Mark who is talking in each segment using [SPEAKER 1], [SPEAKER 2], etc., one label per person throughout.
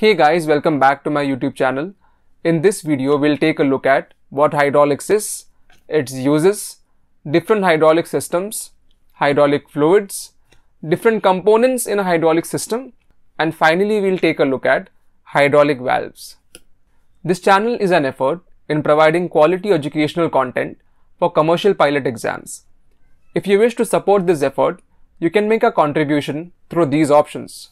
[SPEAKER 1] Hey guys, welcome back to my YouTube channel. In this video, we'll take a look at what hydraulics is, its uses, different hydraulic systems, hydraulic fluids, different components in a hydraulic system, and finally we'll take a look at hydraulic valves. This channel is an effort in providing quality educational content for commercial pilot exams. If you wish to support this effort, you can make a contribution through these options.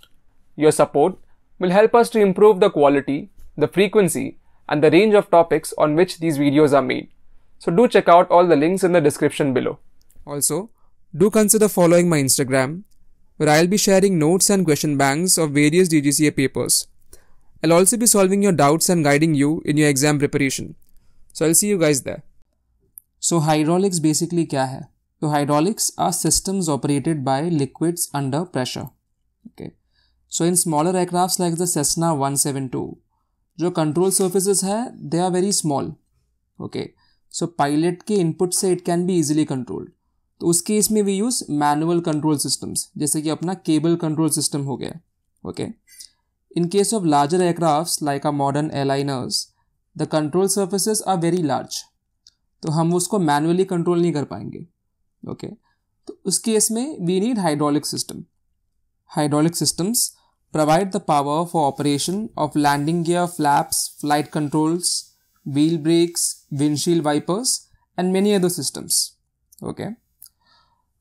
[SPEAKER 1] Your support will help us to improve the quality, the frequency, and the range of topics on which these videos are made. So do check out all the links in the description below. Also, do consider following my Instagram, where I'll be sharing notes and question banks of various DGCA papers. I'll also be solving your doubts and guiding you in your exam preparation. So I'll see you guys there. So hydraulics basically क्या है? So hydraulics are systems operated by liquids under pressure. Okay. So in smaller aircraft like the Cessna one seven two जो control surfaces है they are very small okay so pilot के input से it can be easily controlled तो उस case में we use manual control systems जैसे कि अपना केबल कंट्रोल सिस्टम हो गया okay in case of larger aircraft like a modern airliners the control surfaces are very large तो हम उसको मैनुअली कंट्रोल नहीं कर पाएंगे ओके okay? तो उस केस में we need hydraulic system hydraulic systems provide the power for operation of landing gear flaps, flight controls, wheel brakes, windshield wipers and many other systems. Okay.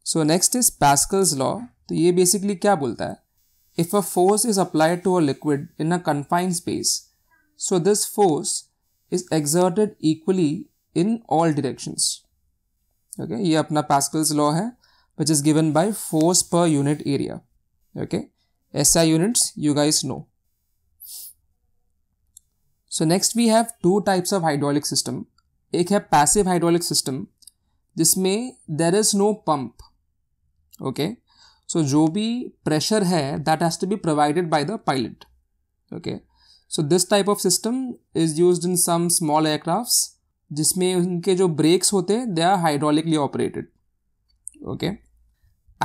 [SPEAKER 1] So next is Pascal's law. So, ये basically kya bolta hai? If a force is applied to a liquid in a confined space, so this force is exerted equally in all directions. Okay, Ye apna Pascal's law hai, which is given by force per unit area. Okay. SI units, you guys know. So next we have two types of hydraulic system. एक है passive hydraulic system, जिसमें there is no pump. Okay. So जो भी pressure है that has to be provided by the pilot. Okay. So this type of system is used in some small aircrafts, जिसमें उनके जो brakes होते हैं they are hydraulically operated. Okay.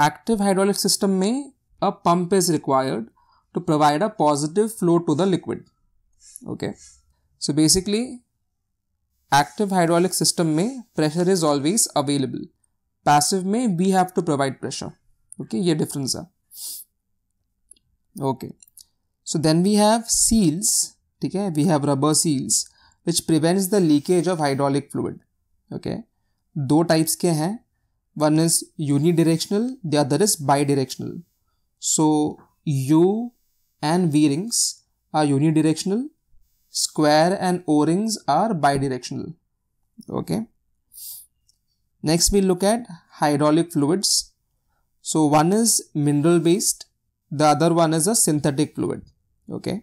[SPEAKER 1] Active hydraulic system में a pump is required to provide a positive flow to the liquid okay so basically active hydraulic system में pressure is always available passive में we have to provide pressure okay ये difference है okay so then we have seals ठीक है we have rubber seals which prevents the leakage of hydraulic fluid okay दो types के हैं one is unidirectional the other is bidirectional So U and V rings are unidirectional, square and O rings are bidirectional. Okay. Next we look at hydraulic fluids. So one is mineral based, the other one is a synthetic fluid. Okay.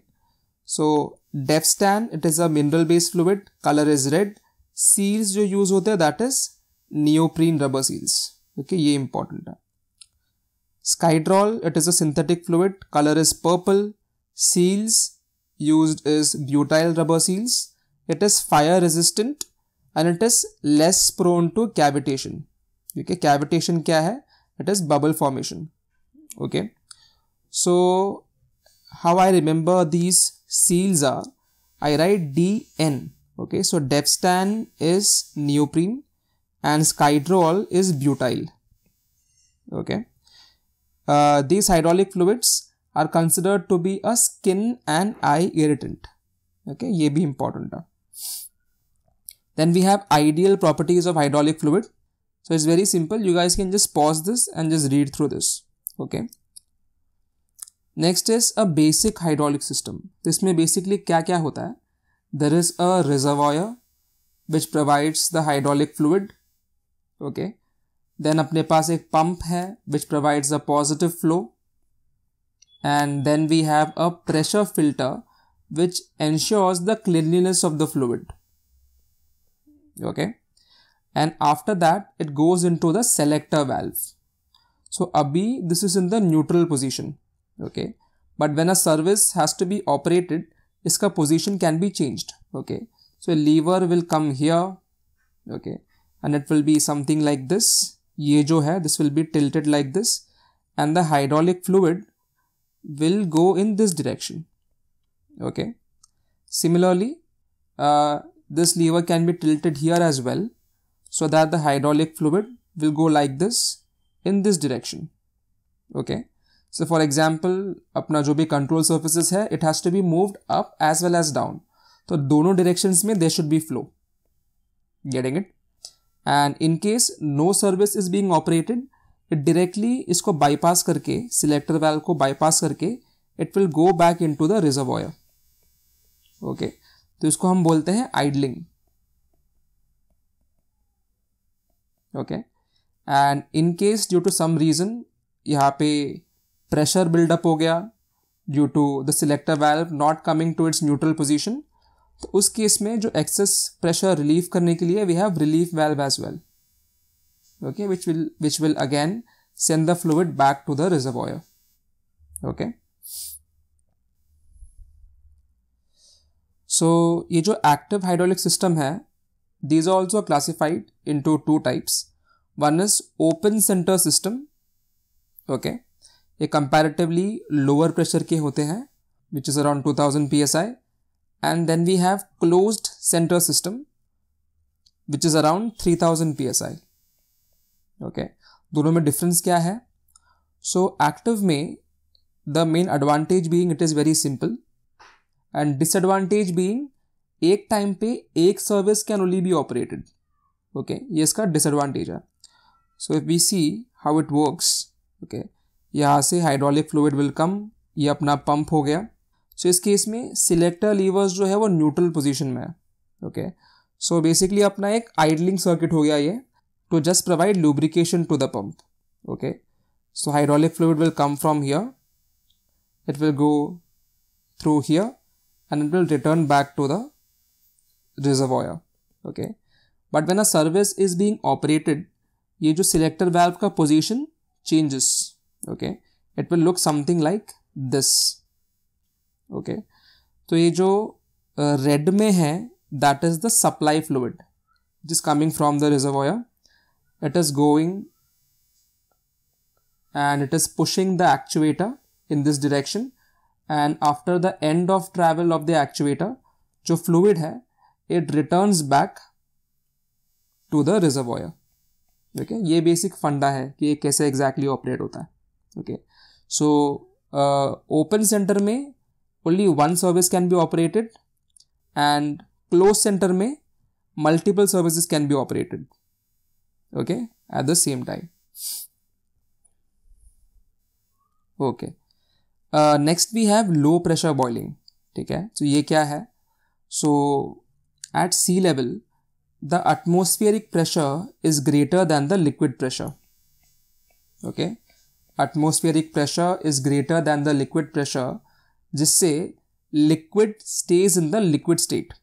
[SPEAKER 1] So Defstan, it is a mineral based fluid, color is red. Seals you use होते that is neoprene rubber seals. Okay, ये important Skydrol, it is a synthetic fluid, color is purple. Seals used is butyl rubber seals. It is fire resistant and it is less prone to cavitation. Okay, cavitation kya hai? It is bubble formation. Okay. So, how I remember these seals are, I write DN. Okay, so Devstan is neoprene and Skydrol is butyl. Okay. Uh, these hydraulic fluids are considered to be a skin and eye irritant. Okay, ये भी important. Then we have ideal properties of hydraulic fluid. So it's very simple. You guys can just pause this and just read through this. Okay. Next is a basic hydraulic system. This इसमें basically क्या क्या होता है there is a reservoir which provides the hydraulic fluid okay then, अपने पास एक pump है which provides a positive flow and then we have a pressure filter which ensures the cleanliness of the fluid. Okay. And after that, it goes into the selector valve. So, Abhi, this is in the neutral position. Okay. But when a service has to be operated, iska position can be changed. Okay. So, lever will come here. Okay. And it will be something like this. This will be tilted like this, and the hydraulic fluid will go in this direction okay similarly uh, this lever can be tilted here as well so that the hydraulic fluid will go like this in this direction okay so for example अपना जो भी control surfaces है it has to be moved up as well as down तो दोनों directions में there should be flow getting it and in case no service is being operated it directly इसको bypass करके selector valve को bypass करके it will go back into the ऑयर okay तो इसको हम बोलते हैं idling okay and in case due to some reason यहाँ पे प्रेशर बिल्डअप हो गया due to the selector valve not coming to its neutral position तो उस केस में जो एक्सेस प्रेशर रिलीव करने के लिए we have relieve valve as well okay which will which will again send the fluid back to the reserve okay so ये जो active hydraulic system है these are also classified into two types one is open centre system okay ये comparatively lower pressure के होते हैं which is around two thousand P S I and then we have closed center system which is around 3000 psi okay दोनों में difference क्या है so so, active में the main advantage being it is very simple and disadvantage being एक time पे एक service can only be operated okay ये इसका डिसएडवांटेज है so if we see how it works okay यहाँ से हाइड्रोलिक फ्लूड विल कम ये अपना पंप हो गया सो इस केस में सिलेक्टर लीवर्स जो है वो न्यूट्रल पोजिशन में है ओके सो बेसिकली अपना एक आइडलिंग सर्किट हो गया ये to just provide lubrication to the pump okay so hydraulic fluid will come from here it will go through here and it will return back to the reservoir okay but when a service is being operated ये जो selector valve का position changes okay it will look something like this okay तो ये जो red में है that is the supply fluid it is coming from the reserve it is going and it is pushing the actuator in this direction and after the end of travel of the actuator जो fluid है it return back to the reserve okay ये basic funda है कि ये कैसे exactly operate होता है okay so open centre में only one service can be operated and closed center may multiple services can be operated okay at the same time okay uh, next we have low pressure boiling. Okay, so तो ये क्या है so at sea atmospheric pressure is greater than the liquid pressure okay atmospheric pressure is greater than the liquid pressure जिससे liquid stays in the liquid state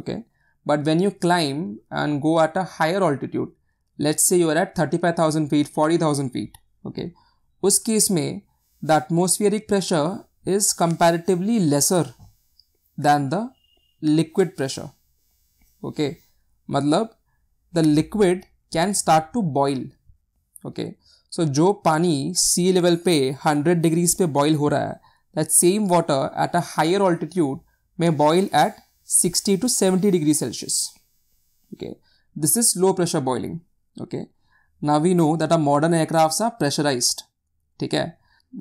[SPEAKER 1] okay but when you climb and go at a higher altitude let's say you are at 35000 feet 40000 feet okay उस case mein the atmospheric pressure is comparatively lesser than the liquid pressure okay matlab the liquid can start to boil okay so जो पानी sea level पे hundred degrees पे boil हो रहा है that same water at a higher altitude में boil at sixty to seventy degree Celsius okay this is low pressure boiling okay ना we know that a modern aircraft are pressurise ठीक है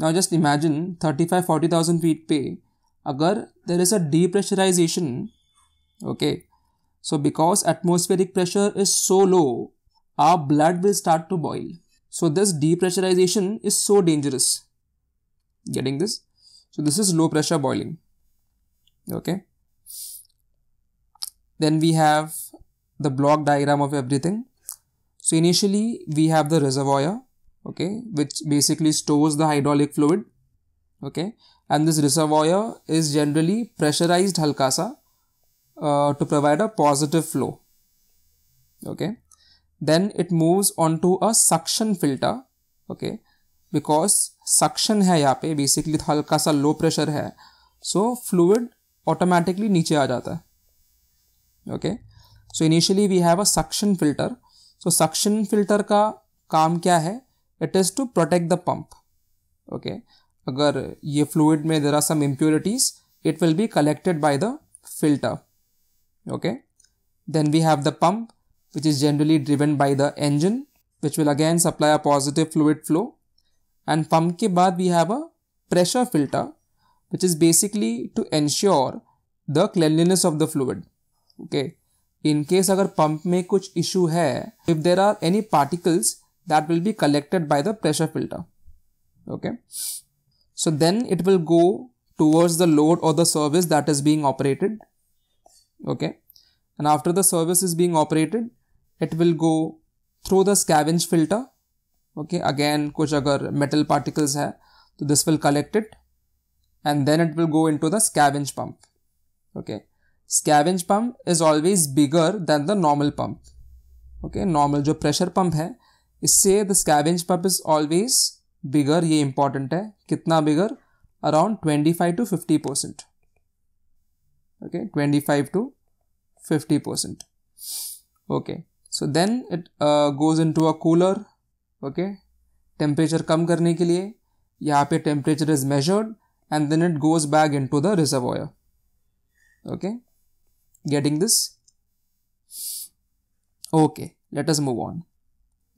[SPEAKER 1] ना just imagine thirty five forty thousand feet पे अगर there is a depressurisation okay so because atmospheric pressure is so low uh blood will start to boil So this depressurization is so dangerous. Getting this? So this is low pressure boiling. Okay. Then we have the block diagram of everything. So initially we have the reservoir, okay, which basically stores the hydraulic fluid, okay. And this reservoir is generally pressurized halkasa uh, to provide a positive flow, okay. then it moves on to a suction filter okay because suction है यहाँ पे basically तो हल्का सा low pressure है so fluid automatically नीचे आ जाता है okay so initially we have a suction filter so suction filter का काम क्या है it is to protect the pump okay अगर ये fluid में there are some impurities it will be collected by the filter okay then we have the pump which is generally driven by the engine, which will again supply a positive fluid flow. And pump ke baad we have a pressure filter, which is basically to ensure the cleanliness of the fluid. Okay. In case agar pump में kuch issue hai, if there are any particles that will be collected by the pressure filter. Okay. So then it will go towards the load or the service that is being operated. Okay. And after the service is being operated, it will go through the scavenge filter okay again कुछ अगर metal particles है तो this will collect it and then it will go in to the scavenge pump okay scavenge pump is always bigger than the normal pump okay normal जो pressure pump है इससे the scavenge pump is always bigger ये important है कितना bigger around twenty five to fifty percent okay twenty five to fifty percent okay so then it goes in to a cooler okay temperature कम करने के लिए यहाँ पे temperature is measured and then it goes back in to the reserve okay getting this okay let's move on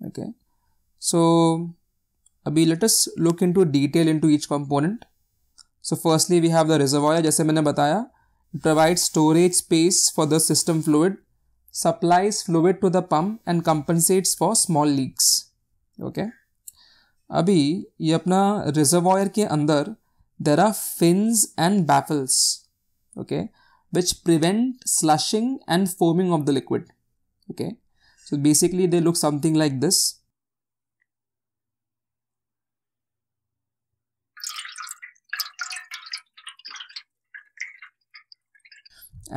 [SPEAKER 1] okay so अभी let's look in to detail in to each component so firstly we have the reserve जैसे मैंने बताया provide storage space for the system fluid supplies fluid to the pump and compensates for small leaks okay अभी ये अपना reservoir के अंदर there are fins and baffles okay which prevent sloshing and foaming of the liquid okay so basically they look something like this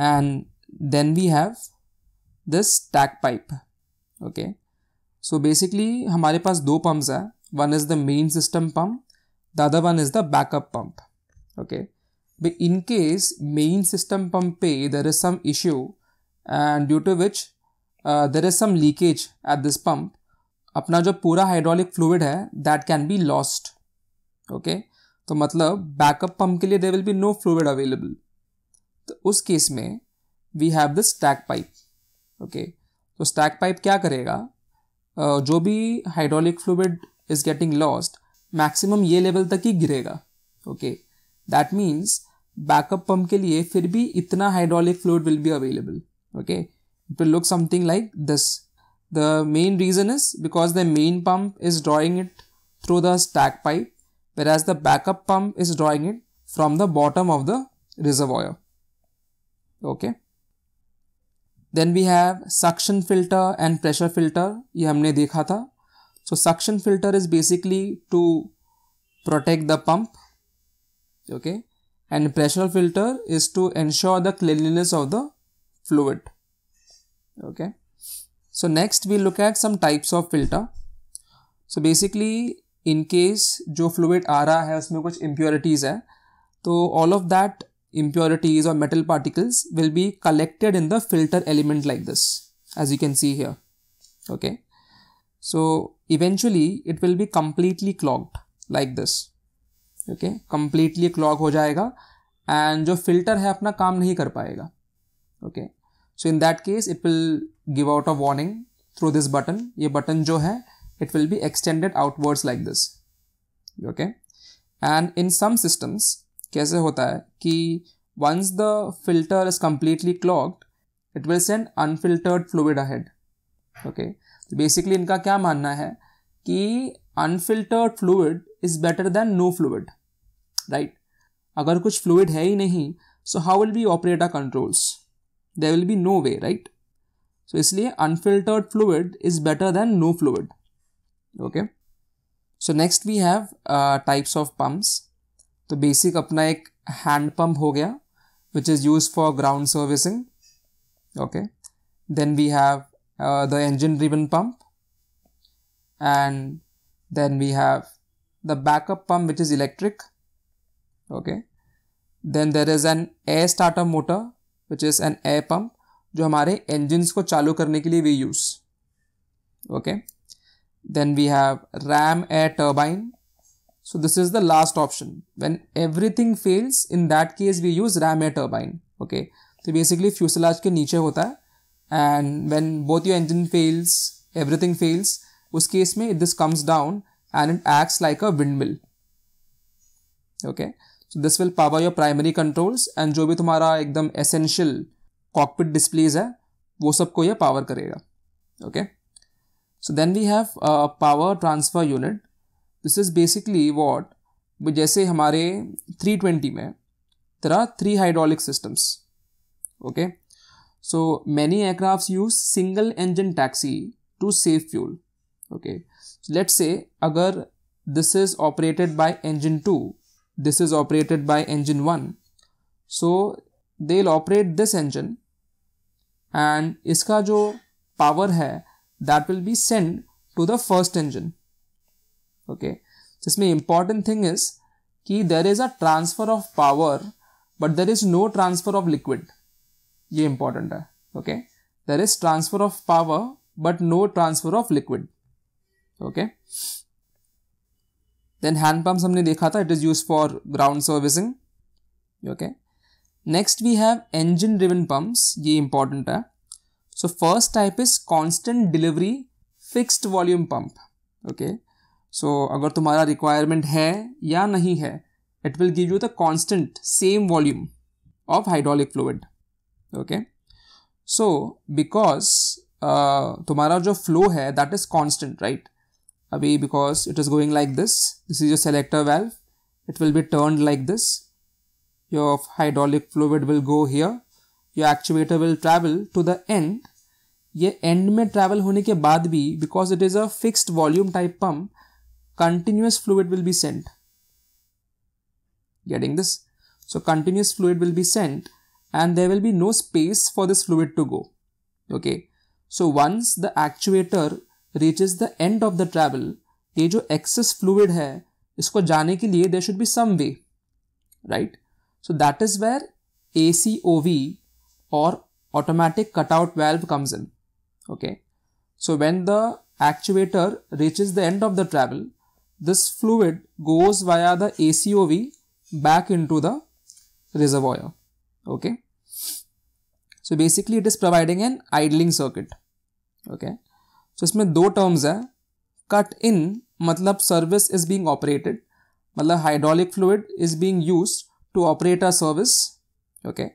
[SPEAKER 1] and then we have this stack pipe okay so basically हमारे पास दो pumps हैं one is the main system pump the other one is the backup pump okay but in case main system pump A there is some issue and due to which uh, there is some leakage at अपना जो पूरा hydraulic fluid है that can be lost okay तो मतलब backup pump के लिए there will be no fluid available तो उस केस में we have this stack pipe okay तो स्टैक पाइप क्या करेगा uh, जो भी hydraulic fluid is getting lost maximum ये लेवल तक ही गिरेगा okay that means backup pump के लिए फिर भी इतना hydraulic fluid will be available okay it will look something like this the main reason is because the main pump is drawing it through the stack pipe whereas the backup pump is drawing it from the bottom of the reserve okay then we have suction filter and pressure filter ये हमने देखा था so suction filter is basically to protect the pump okay and pressure filter is to ensure the cleanliness of the fluid okay so next we look at some types of filter so basically in case जो fluid आ रहा है उसमें कुछ impurities है तो all of that impurities or metal particles will be collected in the filter element like this as you can see here okay so eventually it will be completely clogged like this okay completely clog ho jayega and the filter है अपना काम नहीं कर पाएगा okay so in that case it will give out a warning through this button ये button जो it will be extended outwards like this okay and in some systems कैसे होता है कि once the filter is completely clogged it will send unfiltered fluid ahead okay तो basically इनका क्या मानना है कि unfiltered fluid is better than no fluid right अगर कुछ फ्लूड है ही नहीं so how will be operate our controls there will be no way right so इसलिए unfiltered fluid is better than no fluid okay so next we have types of pumps तो basic अपना एक hand pump हो गया which is use for ground servicing okay then we have the engine रिबन pump and then we have the backup pump which is electric okay then there is an a startup motor which is an a pump जो हमारे engines को चालू करने के लिए we use okay then we have ram air turbine So this is the last option. When everything fails, in that case we use ram air turbine. Okay. So basically fuselage के नीचे होता है and when both your engine fails, everything fails, उस case में this comes down and it acts like a windmill. Okay. So this will power your primary controls and जो भी तुम्हारा एकदम essential cockpit displays है वो सबको ये power करेगा. Okay. So then we have a power transfer unit this is basically what जैसे हमारे थ्री ट्वेंटी में तरह three hydraulic systems okay so many aircraft use single engine taxi to save fuel okay let say अगर this is operated by engine two this is operated by engine one so they operate this engine and इसका जो power है that will be send to the first engine okay जिसमें important thing is कि there is a transfer of power but there is no transfer of liquid ये important है okay there is transfer of power but no transfer of liquid okay then hand हमने देखा था it is use for ground servicing okay next we have engine driven pumps ये important है so first type is constant delivery fixed volume pump okay so so, अगर तुम्हारा requirement है या नहीं है it will give you the constant same volume of hydraulic fluid okay so because तुम्हारा जो फ्लो है दैट इज कॉन्स्टेंट राइट अभी because it is going like this this is your selector valve it will be turn like this your hydraulic fluid will go here your actuator will travel to the end ये end में travel होने के बाद भी because it is a fixed volume type pump continuous fluid will be sent. Getting this? So continuous fluid will be sent and there will be no space for this fluid to go. Okay. So once the actuator reaches the end of the travel, ये excess fluid fluid है इसको जाने के लिए there should be some way right so that is where A C O V और automatic cutout valve comes in okay so when the actuator this fluid goes via the ACOV back into the reservoir. Okay. So basically it is providing an idling circuit. Okay. So it's two terms are cut in matlab service is being operated. Matlab hydraulic fluid is being used to operate a service. Okay.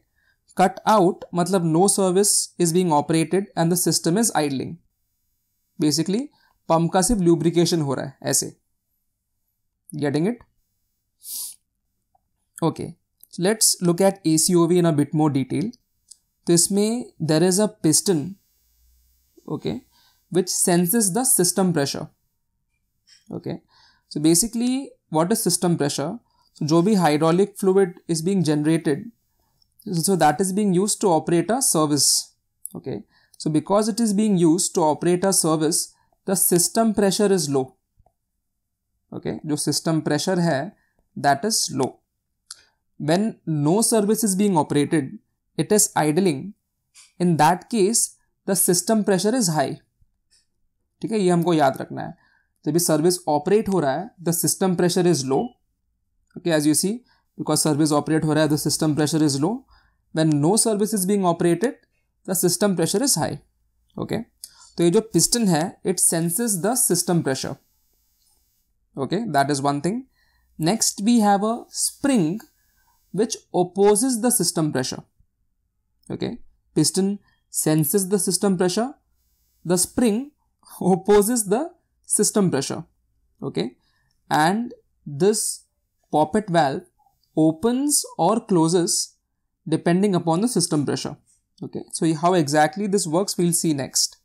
[SPEAKER 1] Cut out matlab no service is being operated and the system is idling. Basically, pump ka sip lubrication ho hai, aise getting it okay let's look at acov in a bit more detail this may there is a piston okay which senses the system pressure okay so basically what is system pressure so joby hydraulic fluid is being generated so that is being used to operate a service okay so because it is being used to operate a service the system pressure is low okay जो system pressure है that is low when no service is being operated it is idling in that case the system pressure is high ठीक है ये हमको याद रखना है जब ये सर्विस ऑपरेट हो रहा है the system pressure is low okay as you see because service operate हो रहा है the system pressure is low when no service is being operated the system pressure is high okay तो ये जो piston है it senses the system pressure okay that is one thing next we have a spring which opposes the system pressure okay piston senses the system pressure the spring opposes the system pressure okay and this poppet valve opens or closes depending upon the system pressure okay so how exactly this works we'll see next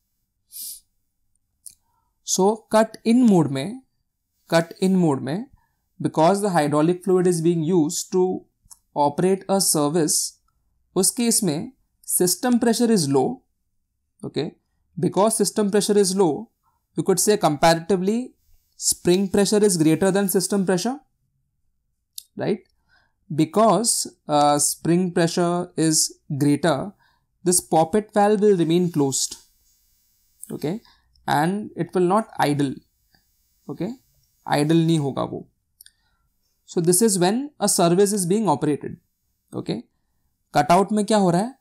[SPEAKER 1] so cut in mode में cut in mode because the hydraulic fluid is being used to operate a service उस case में system pressure is low okay because system pressure is low you could say comparatively spring pressure is greater than system pressure right because uh, spring pressure is greater this poppet valve will remain closed okay and it will not idle okay idle नहीं होगा वो so this is when a service is being operated okay cutout में क्या हो रहा है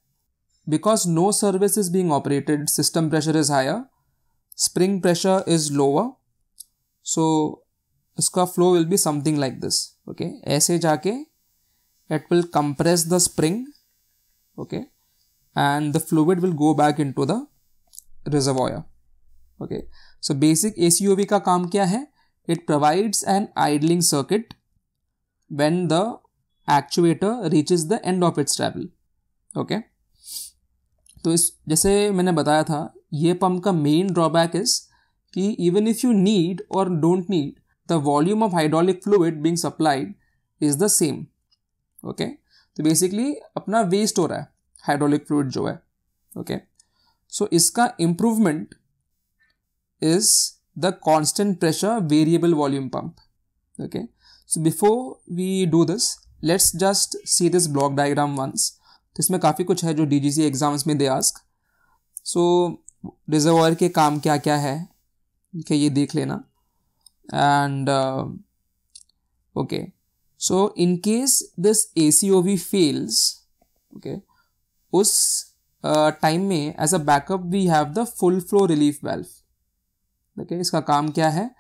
[SPEAKER 1] because no service is being operated system pressure is higher spring pressure is lower so इसका flow will be something like this okay ऐसे जाके it will compress the spring okay and the fluid will go back in to the back okay so basic A C O V का काम क्या है It provides an idling circuit when the actuator reaches the end of its travel. Okay. तो इस जैसे मैंने बताया था ये पंप का मेन ड्रॉबैक इज कि इवन इफ यू नीड और don't need the volume of hydraulic fluid being supplied is the same okay तो बेसिकली अपना वेस्ट हो रहा है हाइड्रोलिक फ्लूड जो है ओके okay? सो so, इसका improvement is the constant pressure variable volume pump. Okay, so before we do this, let's just see this block diagram once. इसमें काफ़ी कुछ है जो डी जी सी एग्ज़ाम्स में दे आस्क सो रिजर्वर के काम क्या क्या है ठीक है ये देख लेना and okay so in case this A C O V fails okay उस टाइम uh, में as a backup we have the full flow relief valve okay इसका काम क्या है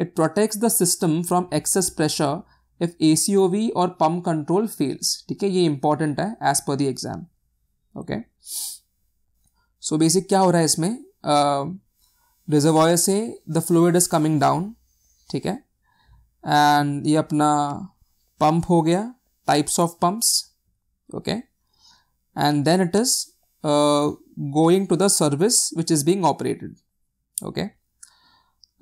[SPEAKER 1] it protects the system from excess pressure if A C O V और pump control fails ठीक है ये इंपॉर्टेंट है as per the exam okay so basic क्या हो रहा है इसमें रिजर्वायर uh, से the fluid is coming down ठीक है एंड ये अपना पंप हो गया types of pumps okay and then it is going to the service which is being operated okay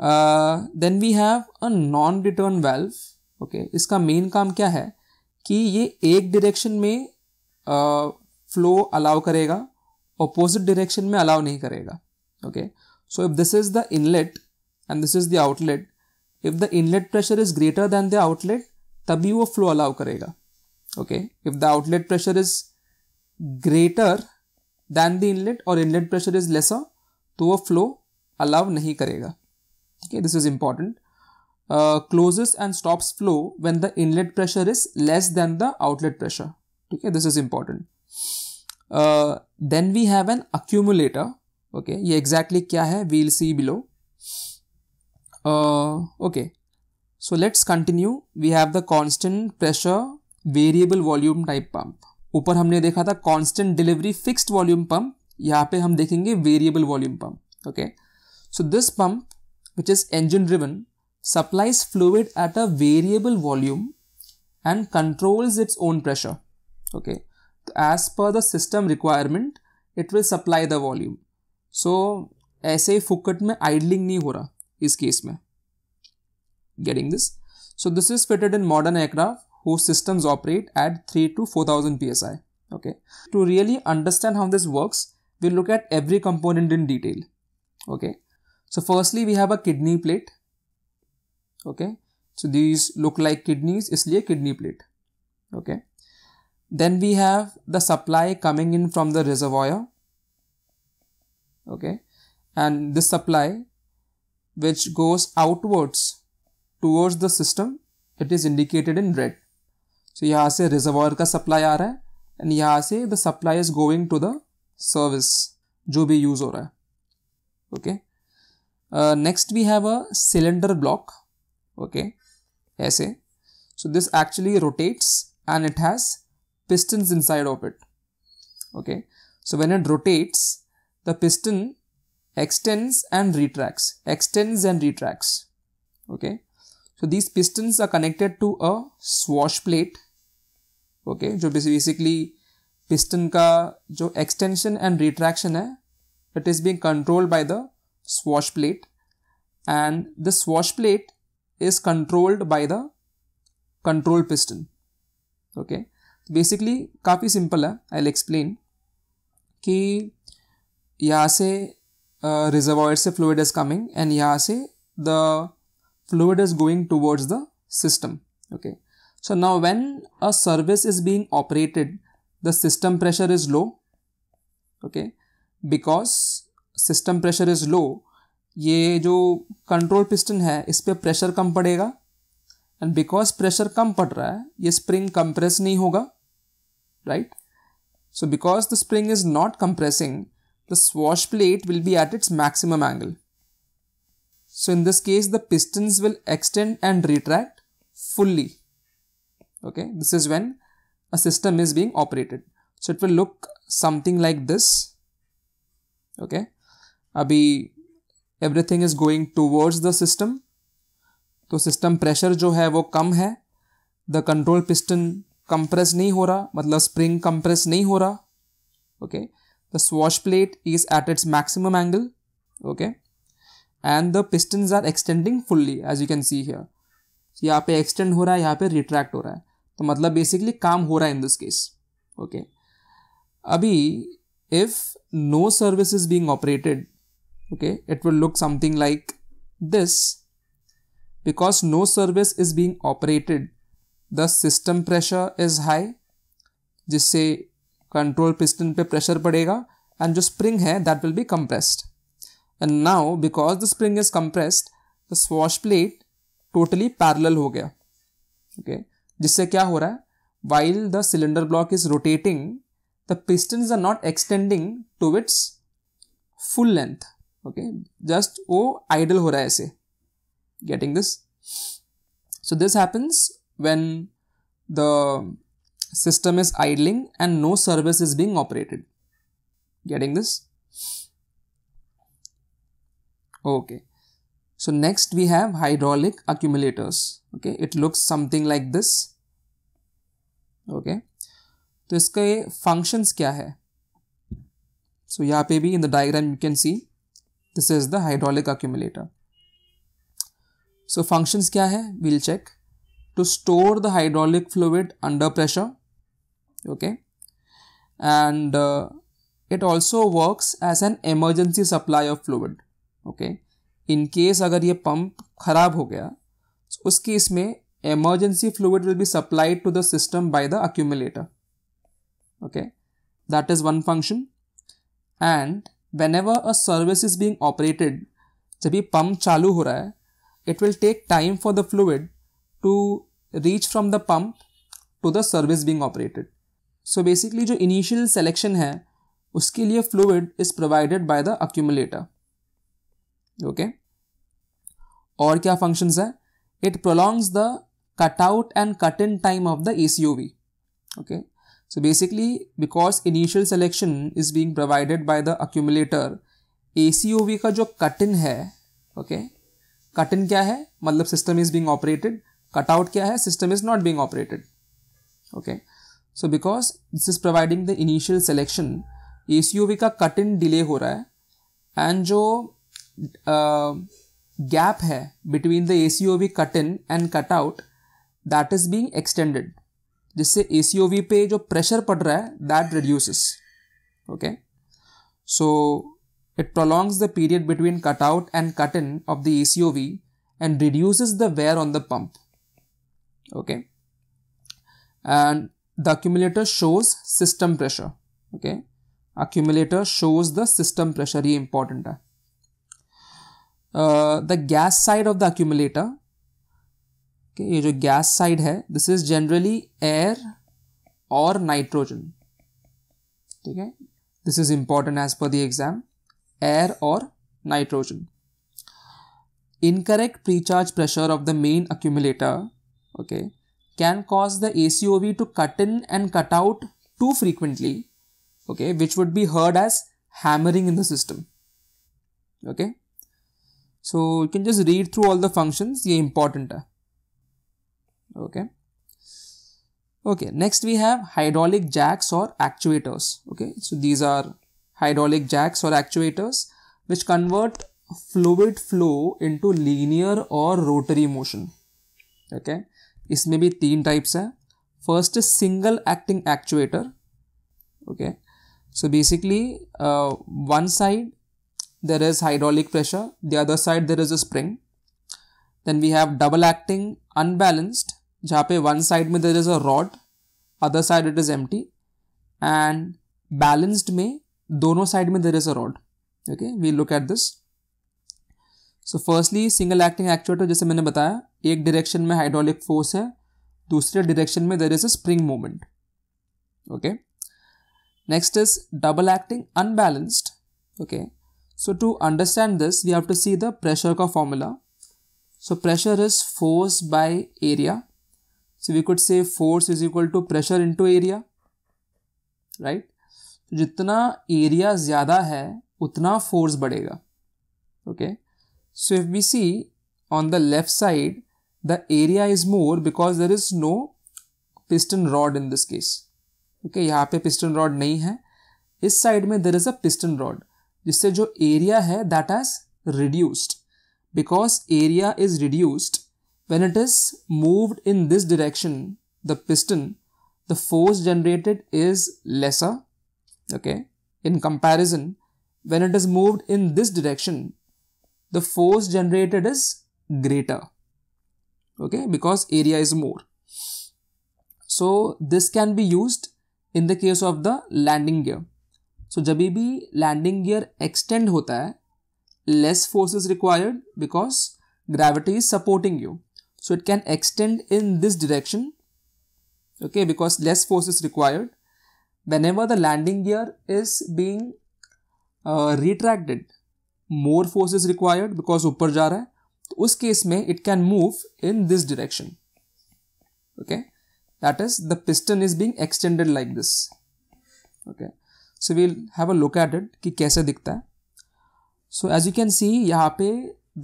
[SPEAKER 1] then we have a non return valve okay इसका मेन काम क्या है कि ये एक डायरेक्शन में फ्लो uh, अलाउ करेगा अपोजिट डायरेक्शन में अलाउ नहीं करेगा okay so if this is the inlet and this is the outlet if the inlet pressure is greater than the outlet तभी वो फ्लो अलाउ करेगा okay if the outlet pressure is greater than the inlet और inlet pressure is lesser तो वो flow allow नहीं करेगा okay this is important uh, closes and stops flow when the inlet pressure is less than the outlet pressure okay this is important uh, then we have an accumulator okay ye exactly kya hai we'll see below uh, okay so let's continue we have the constant pressure variable volume type pump ऊपर हमने देखा था constant delivery fixed volume pump यहाँ पे हम देखेंगे variable volume pump okay so this pump which is engine driven, supplies fluid at a variable volume and controls its own pressure. Okay, as per the system requirement, it will supply the volume. So ऐसे फुकट में idling नहीं हो रहा इस case में Getting this? So this is fitted in modern aircraft whose systems operate at 3 to 4000 psi. Okay. To really understand how this works, we'll look at every component in detail. Okay. So firstly we have a kidney plate. Okay. So these look like kidneys, isliye kidney plate. Okay. Then we have the supply coming in from the reservoir. Okay. And this supply which goes outwards towards the system, it is indicated in red. So यहाँ से reservoir का supply आ रहा है and यहाँ से the supply is going to the service जो भी use हो रहा है. Okay. Uh, next we have a cylinder block. Okay, ऐसे. So this actually rotates and it has pistons inside of it. Okay, so when it rotates, the piston extends and retracts, extends and retracts. Okay, so these pistons are connected to a swash plate. Okay, जो basically piston का जो extension and retraction है, it is being controlled by the swash plate and the swash plate is controlled by the control piston okay basically, काफ़ी simple. है will explain. कि यहाँ से स is coming, and is the fluid is going towards the system. okay so now when a service is being operated the system pressure is low okay because system pressure is low ये जो control piston है इस पर pressure कम पड़ेगा and because pressure कम पड़ रहा है ये स्प्रिंग कंप्रेस नहीं होगा right so because the spring is not compressing the swash plate will be at its maximum angle so in this case the pistons will extend and retract fully this is when when a system is being operated so it will look something like this okay अभी everything is going towards the system तो system pressure जो है वो कम है the control piston compress नहीं हो रहा मतलब स्प्रिंग कंप्रेस नहीं हो रहा okay the swash plate is at its maximum angle okay and the piston are extending fully as you can see here यहाँ पे एक्सटेंड हो रहा है यहाँ पे रिट्रैक्ट हो रहा है तो मतलब बेसिकली काम हो रहा है इन दिस केस ओके अभी if no service is being operated okay it will look something like this because no service is being operated the system pressure is high जिससे कंट्रोल पिस्टन पे pressure पड़ेगा and जो spring है that will be compressed and now because the spring is compressed the swash plate totally parallel हो गया okay okay? जिससे क्या हो रहा है while the cylinder block is rotating the piston is are not extending to its full length okay just वो idle हो रहा है ऐसे getting this so this happens when the system is idling and no service is being operated getting this okay so next we have hydraulic accumulators okay it looks something like this okay तो इसके functions क्या है so so, यहाँ पे भी in the diagram you can see this is the hydraulic accumulator so functions क्या है we'll check to store the hydraulic fluid under pressure okay and it also works as an emergency supply of fluid okay in case अगर ये pump खराब हो गया तो उस case emergency fluid will be supplied to the system by the accumulator okay that is one function and when ever a service is being operated जब ये pump चालू हो रहा है it will take time for the fluid to reach from the pump to the service being operated so basically जो initial selection है उसके लिए fluid is provided by the accumulator okay और क्या फंक्शंस है it prolongs the cut out and cut in time of the A C O V okay So basically, because initial selection is being provided by the accumulator, ACOV का जो cut in है okay cut in क्या है मतलब system is being operated cut out क्या है system is not being operated okay so because this is providing the initial selection A C O V का cut in delay हो रहा है एंड जो गैप uh, है between the A C O V cut in and cut out that is being extended जिससे ए पे जो प्रेशर पड़ रहा है that reduces. Okay, so it prolongs the period between cutout and and cut in of the A and reduces the wear on the pump. Okay. And the accumulator shows system pressure. Okay. Accumulator shows the system pressure. Ye important. Uh, the gas side of the accumulator कि ये जो gas side है this is generally air और nitrogen ठीक है this is important as per incorrect precharge pressure of the main accumulator okay can cause the ACOV to cut in and cut out too frequently okay which would be heard as hammering in the system okay so you can just read through all the functions ye important okay okay next we have hydraulic jacks or actuators okay so these are hydraulic jacks or actuators which convert fluid flow into linear or rotary motion okay इसमें भी तीन types first is single acting actuator okay so basically basically uh, one side there is hydraulic pressure the other side there is a spring then we have double acting unbalanced जहाँ पे one side में there is a rod other side it is um and balanced में दोनों side में there is a rod okay we look at this so firstly single acting actuator जैसे मैंने बताया एक डायरेक्शन में हाइड्रोलिक फोर्स है दूसरे डायरेक्शन में there is a spring moment okay next is double acting unbalanced okay so to understand this we have to see the pressure का formula so pressure is force by area so we could say force is equal to pressure in to area right जितना area ज़्यादा है उतना force बढ़ेगा okay so if we see on the left side the area is more because there is no piston rod in this case okay यहाँ पे piston rod नहीं है इस साइड में there is a piston rod जिससे जो area है that has reduced because area is reduced When it is moved in this direction, the piston, the force generated is lesser. Okay. In comparison, when it is moved in this direction, the force generated is greater. Okay. Because area is more. So this can be used in the case of the landing gear. So जब landing gear extend होता है, less force is required because gravity is supporting you. so it can extend in this direction okay because less force is required whenever the landing gear is being uh, retracted more force is required because upar ja raha hai तो उस case में it can move in this direction okay that is the piston is being extended like this okay so we'll have a look at it ki kaise dikhta hai so as you can see यहाँ pe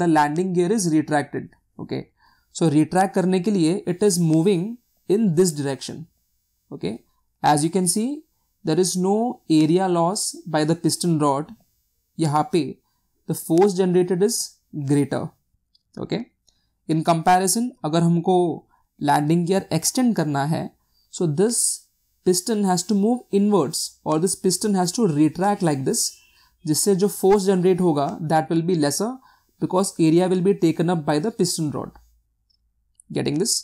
[SPEAKER 1] the landing gear is retracted okay so retract करने के लिए it is moving in this direction okay as you can see there is no area loss by the piston rod यहाँ पे the force generated is greater okay in comparison अगर हमको landing gear extend करना है so this piston has to move inwards और this piston has to retract like this जिससे जो force generate होगा that will be laser because area will be taken up by the piston rod getting this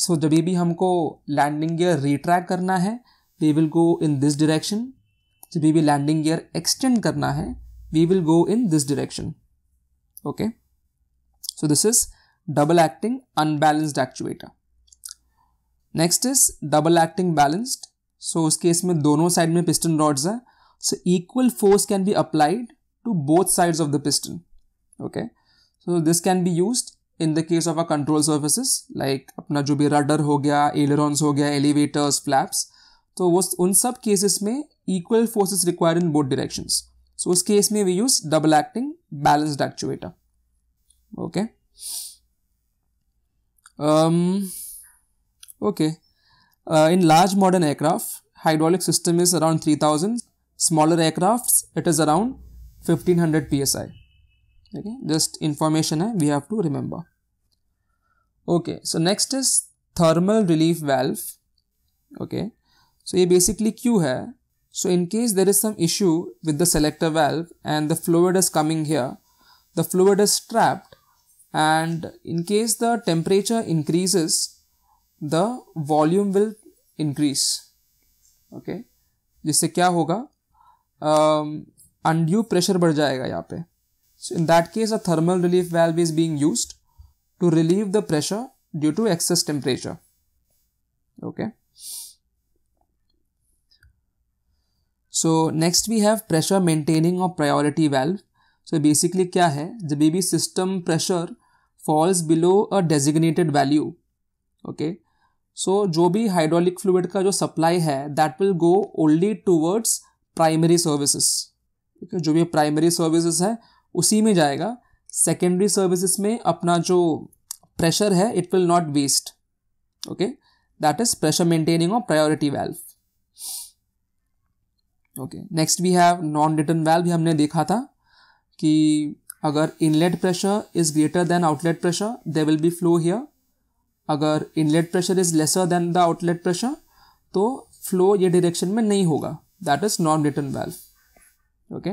[SPEAKER 1] so जब भी हमको landing gear retract करना है we will go in this direction जब भी लैंडिंग गियर एक्सटेंड करना है we will go in this direction okay so this is double acting unbalanced actuator next is double acting balanced so उस case में दोनों side में piston rods हैं so equal force can be applied to both sides of the piston okay so this can be used in the case of a control services like अपना जो भी rudder हो गया एलेरॉन्स हो गया एलिवेटर्स फ्लैप्स तो वो उन सब केसेस में equal forces required in both directions so उस केस में we use double acting balanced actuator okay okay in large modern aircraft hydraulic system is three thousand smaller aircraft it is around fifteen hundred P S I okay just information है we have to remember okay so next is thermal relief valve okay so ये basically क्यों है so in case there is some issue with the selector valve and the fluid is coming here the fluid is trapped and in case the temperature increases the volume will increase okay जिससे क्या होगा undue um, pressure बढ़ जाएगा यहाँ पे So in that case, a thermal relief valve is being used to relieve the pressure due to excess temperature. Okay. So next we have pressure maintaining or priority valve. So basically क्या है जब भी system pressure falls below a designated value, okay. So जो भी hydraulic fluid का जो supply है that will go only towards primary services. Okay, जो भी primary services है उसी में जाएगा सेकेंडरी सर्विसेज में अपना जो प्रेशर है it will not waste okay that is pressure maintaining of priority valve okay next we have non return valve भी हमने देखा था कि अगर inlet pressure is greater than outlet pressure there will be flow here अगर inlet pressure is lesser than the outlet pressure तो flow ये direction में नहीं होगा that is non return valve okay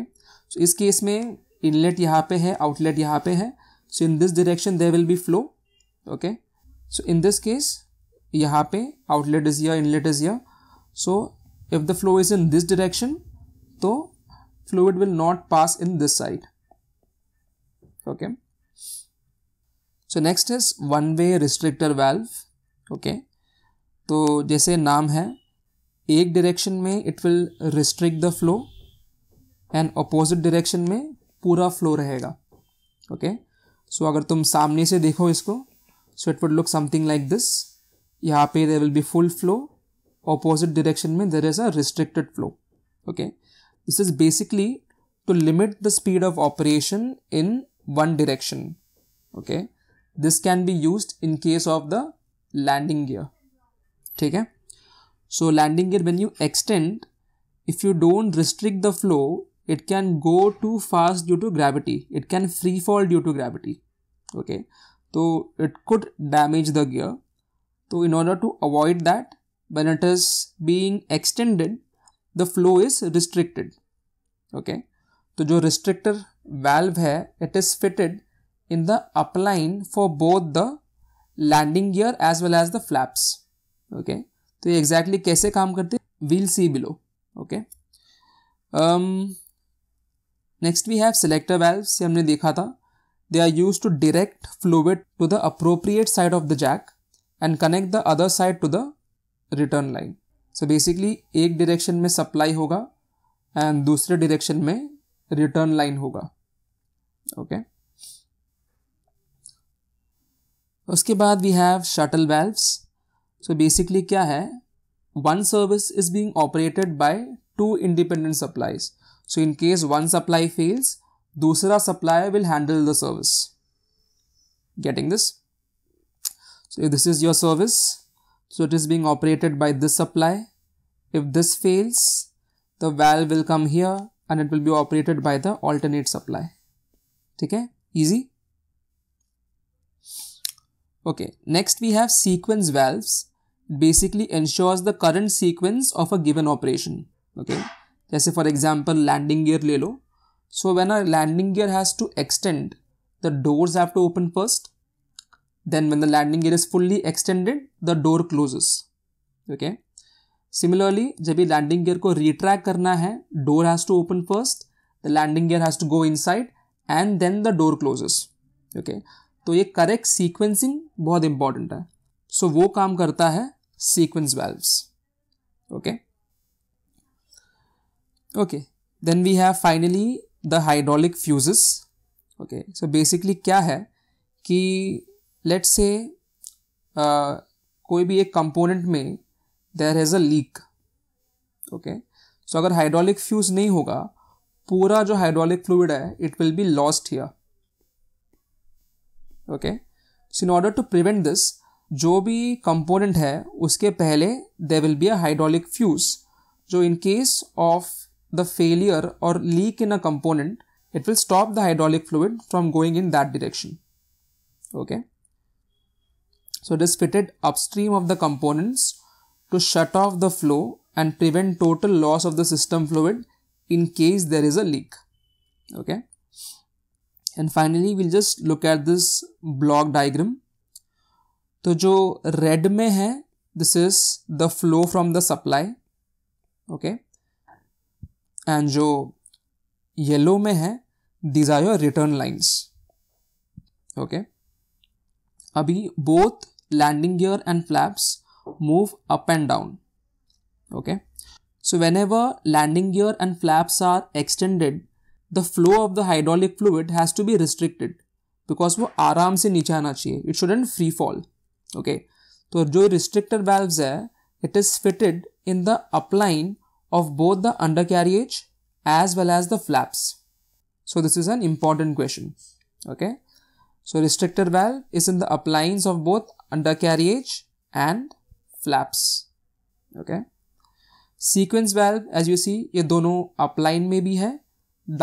[SPEAKER 1] इस केस में इनलेट यहाँ पे है आउटलेट यहाँ पे है so in this direction there will be flow okay so in this case यहाँ पे आउटलेट इज या इनलेट इज या so if the flow is in this direction तो fluid will not pass in this side okay so next is one way restrictor valve okay तो जैसे नाम है एक डायरेक्शन में it will restrict the flow and opposite direction में पूरा flow रहेगा ओके okay? सो so, अगर तुम सामने से देखो इसको so it would look something like this यहाँ पे there will be full flow opposite direction में there is a restricted flow okay this is basically to limit the speed of operation in one direction okay this can be use in case of the landing gear ठीक है so landing gear when you extend if you don't restrict the flow it can go too fast due to gravity it can free fall due to gravity okay so it could damage the gear so in order to avoid that when it is being extended the flow is restricted okay तो जो रिस्ट्रिक्टर valve है it is fitted in the upline for both the landing gear as well as the flaps okay तो ये exactly कैसे काम करते we'll see below okay um, next we have selector valve से हमने देखा था they are use to direct fluid to the appropriate side of the jack and connect the other side to the return line so basically एक direction में supply होगा and दूसरे direction में return line होगा ओके okay? उसके बाद we have shuttle valves so basically क्या है one service is being operated by two independent supplies So in case one supply fails, dusra supplier will handle the service. Getting this? So if this is your service, so it is being operated by this supply. If this fails, the valve will come here and it will be operated by the alternate supply. Okay, easy. Okay, next we have sequence valves. It basically ensures the current sequence of a given operation. Okay. जैसे for example landing gear ले लो so when a landing gear has to extend the doors have to open first then when the landing gear is fully extended the door closes okay similarly जब भी landing gear को retract करना है door has to open first the landing gear has to go in side and then the door closes okay तो ये correct sequencing बहुत important है so so, वो काम करता है sequence valve okay okay? Okay then we have finally the hydraulic fuses okay so basically क्या है कि लेट से uh, कोई भी एक कंपोनेंट में there is a leak okay so अगर हाइड्रोलिक फ्यूज नहीं होगा पूरा जो हाइड्रोलिक फ्लूड है it will be lost here okay so in order to prevent this जो भी कंपोनेंट है उसके पहले there will be a hydraulic fuse जो in case of the failure or leak in a component, it will stop the hydraulic fluid from going in that direction. Okay. So it is fitted upstream of the components to shut off the flow and prevent total loss of the system fluid in case there is a leak. Okay. And finally, we'll just look at this block diagram. तो red me में है this is the flow from the supply. Okay. And जो yellow में है these are your return lines okay अभी both landing gear and flaps move up and down okay so whenever landing gear and flaps are extended the flow of the hydraulic fluid has to be restricted because वो आराम से नीचे आना चाहिए it should and free fall okay तो जो restricted valve है it is fitted in the upline of both the undercarriage as well as the flaps? So this is an important question. Okay. So restrictor valve is in the appliance of both undercarriage and flaps. Okay. Sequence valve, as you see, ये दोनों upline में भी है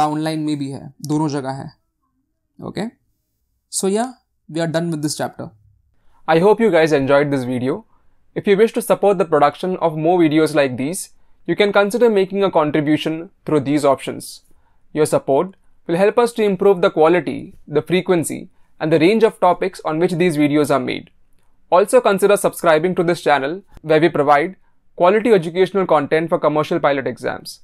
[SPEAKER 1] downline में भी है दोनों जगह है Okay. So या we are done with this chapter. I hope you guys enjoyed this video. If you wish to support the production of more videos like these, you can consider making a contribution through these options. Your support will help us to improve the quality, the frequency, and the range of topics on which these videos are made. Also consider subscribing to this channel where we provide quality educational content for commercial pilot exams.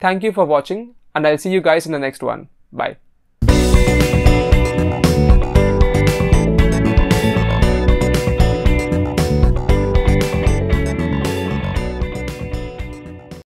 [SPEAKER 1] Thank you for watching and I'll see you guys in the next one. Bye.